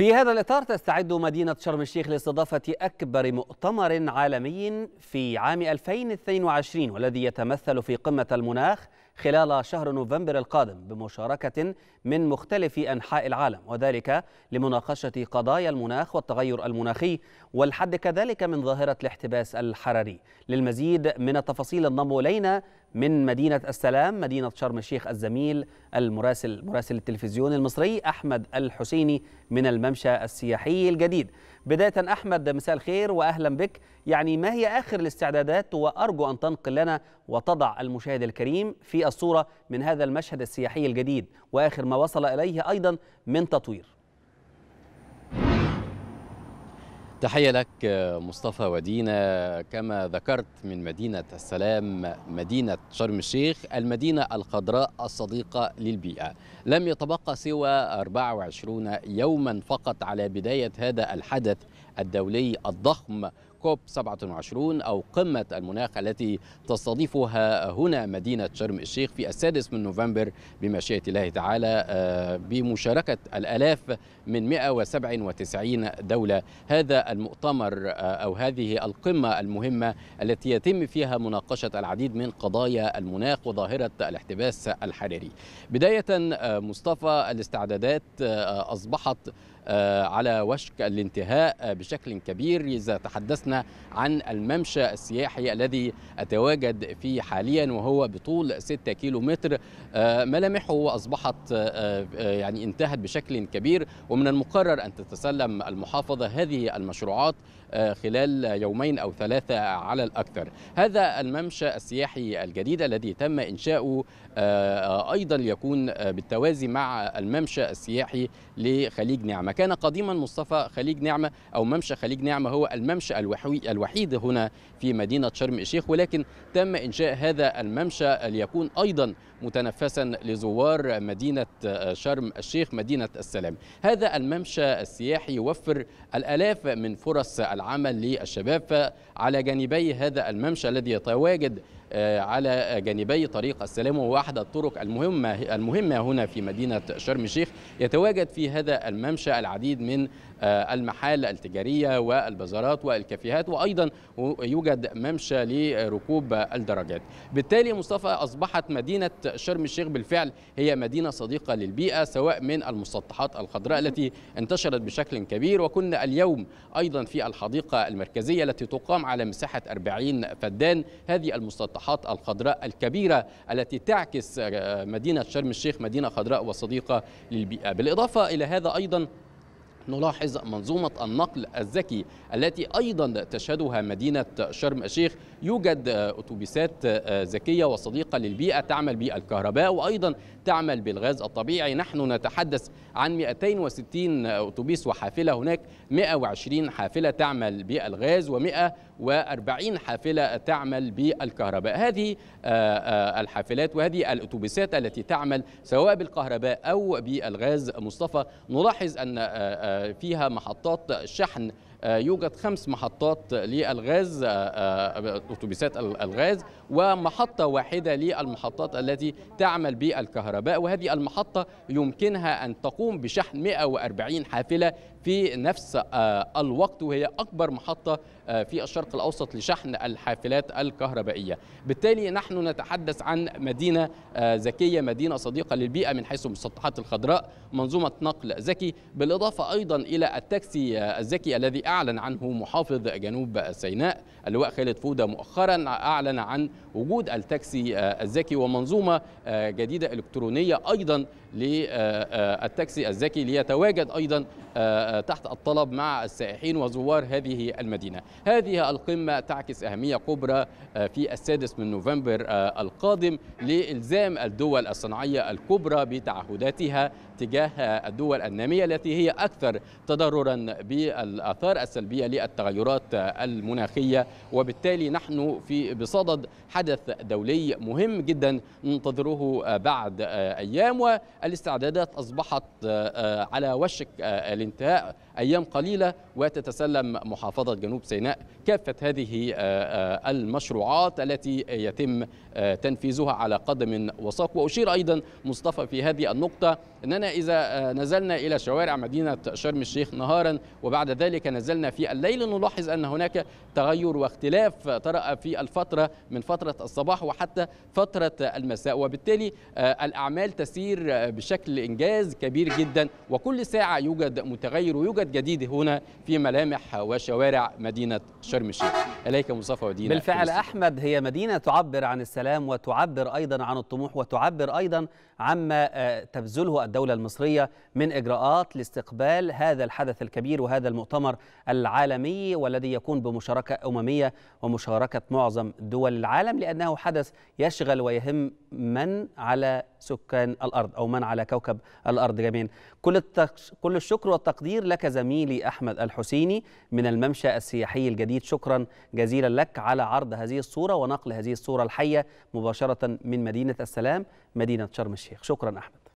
في هذا الإطار تستعد مدينة شرم الشيخ لاستضافة أكبر مؤتمر عالمي في عام 2022 والذي يتمثل في قمة المناخ خلال شهر نوفمبر القادم بمشاركة من مختلف أنحاء العالم وذلك لمناقشة قضايا المناخ والتغير المناخي والحد كذلك من ظاهرة الاحتباس الحراري للمزيد من التفاصيل انضموا إلينا من مدينة السلام مدينة شرم الشيخ الزميل المراسل مراسل التلفزيون المصري أحمد الحسيني من الممشى السياحي الجديد بداية أحمد مساء الخير وأهلا بك يعني ما هي آخر الاستعدادات وأرجو أن تنقل لنا وتضع المشاهد الكريم في الصورة من هذا المشهد السياحي الجديد وآخر ما وصل إليه أيضا من تطوير تحية لك مصطفى ودينا كما ذكرت من مدينة السلام مدينة شرم الشيخ المدينة الخضراء الصديقة للبيئة لم يتبقى سوى 24 يوما فقط على بداية هذا الحدث الدولي الضخم كوب 27 أو قمة المناخ التي تستضيفها هنا مدينة شرم الشيخ في السادس من نوفمبر بمشيئة الله تعالى آه، بمشاركة الألاف من 197 دولة هذا المؤتمر آه، أو هذه القمة المهمة التي يتم فيها مناقشة العديد من قضايا المناخ وظاهرة الاحتباس الحراري بداية آه، مصطفى الاستعدادات أصبحت على وشك الانتهاء بشكل كبير إذا تحدثنا تحدثنا عن الممشى السياحي الذي أتواجد فيه حاليا وهو بطول 6 كيلو متر آه، ملامحه أصبحت آه، آه، يعني انتهت بشكل كبير ومن المقرر أن تتسلم المحافظة هذه المشروعات آه، خلال يومين أو ثلاثة على الأكثر هذا الممشى السياحي الجديد الذي تم إنشاؤه آه، أيضا يكون آه، بالتوازي مع الممشى السياحي لخليج نعمة كان قديما مصطفى خليج نعمة أو ممشى خليج نعمة هو الممشى الوحيد هنا في مدينة شرم الشيخ ولكن تم إنشاء هذا الممشى ليكون أيضا متنفسا لزوار مدينة آه، شرم الشيخ مدينة السلام هذا الممشى السياحي يوفر الألاف من فرص العمل للشباب فعلى جانبي هذا الممشى الذي يتواجد آه، على جانبي طريق السلام وهو أحد الطرق المهمة, المهمة هنا في مدينة شرم الشيخ يتواجد في هذا الممشى العديد من آه، المحال التجارية والبازارات والكافيهات وأيضا يوجد ممشى لركوب الدراجات بالتالي مصطفى أصبحت مدينة شرم الشيخ بالفعل هي مدينة صديقة للبيئة سواء من المسطحات الخضراء التي انتشرت بشكل كبير وكنا اليوم أيضا في الحديقة المركزية التي تقام على مساحة 40 فدان هذه المسطحات الناطحات الخضراء الكبيرة التي تعكس آه، مدينة شرم الشيخ مدينة خضراء وصديقة للبيئة بالإضافة إلى هذا أيضا نلاحظ منظومة النقل الذكي التي أيضا تشهدها مدينة شرم الشيخ يوجد آه، أتوبيسات آه، ذكية وصديقة للبيئة تعمل بالكهرباء وأيضا تعمل بالغاز الطبيعي نحن نتحدث عن 260 أتوبيس وحافلة هناك 120 حافلة تعمل بالغاز و100 و40 حافلة تعمل بالكهرباء هذه آه، آه، الحافلات وهذه الأتوبيسات التي تعمل سواء بالكهرباء أو بالغاز مصطفى نلاحظ أن آه، فيها محطات شحن آه، يوجد خمس محطات للغاز آه، آه، اتوبيسات الغاز ومحطه واحده للمحطات التي تعمل بالكهرباء وهذه المحطه يمكنها ان تقوم بشحن 140 حافله في نفس الوقت وهي اكبر محطه في الشرق الاوسط لشحن الحافلات الكهربائيه بالتالي نحن نتحدث عن مدينه ذكيه مدينه صديقه للبيئه من حيث المسطحات الخضراء منظومه نقل ذكي بالاضافه ايضا الى التاكسي الذكي الذي أعلن عنه محافظ جنوب سيناء اللواء خالد فودة مؤخرا أعلن عن وجود التاكسي الذكي ومنظومة جديدة إلكترونية أيضا للتاكسي آه، آه، الذكي ليتواجد ايضا آه، تحت الطلب مع السائحين وزوار هذه المدينه. هذه القمه تعكس اهميه كبرى في السادس من نوفمبر القادم لالزام الدول الصناعيه الكبرى بتعهداتها تجاه الدول الناميه التي هي اكثر تضررا بالاثار السلبيه للتغيرات المناخيه وبالتالي نحن في بصدد حدث دولي مهم جدا ننتظره بعد ايام و الاستعدادات أصبحت آه، آه، على وشك آه، الانتهاء أيام قليلة وتتسلم محافظة جنوب سيناء كافة هذه المشروعات التي يتم تنفيذها على قدم وساق وأشير أيضا مصطفى في هذه النقطة أننا إذا نزلنا إلى شوارع مدينة شرم الشيخ نهارا وبعد ذلك نزلنا في الليل نلاحظ أن هناك تغير واختلاف طرأ في الفترة من فترة الصباح وحتى فترة المساء وبالتالي الأعمال تسير بشكل إنجاز كبير جدا وكل ساعة يوجد متغير ويوجد جديد هنا في ملامح وشوارع مدينة شرم الشيخ إليك مصطفى ودينا بالفعل أحمد هي مدينة تعبر عن السلام وتعبر أيضا عن الطموح وتعبر أيضا عما آه، تبذله الدولة المصرية من إجراءات لاستقبال هذا الحدث الكبير وهذا المؤتمر العالمي والذي يكون بمشاركة أممية ومشاركة معظم دول العالم لأنه حدث يشغل ويهم من على سكان الأرض أو من ومن على كوكب الأرض جميعا كل, التكش... كل الشكر والتقدير لك زميلي أحمد الحسيني من الممشى السياحي الجديد شكرا جزيلا لك على عرض هذه الصورة ونقل هذه الصورة الحية مباشرة من مدينة السلام مدينة شرم الشيخ شكرا أحمد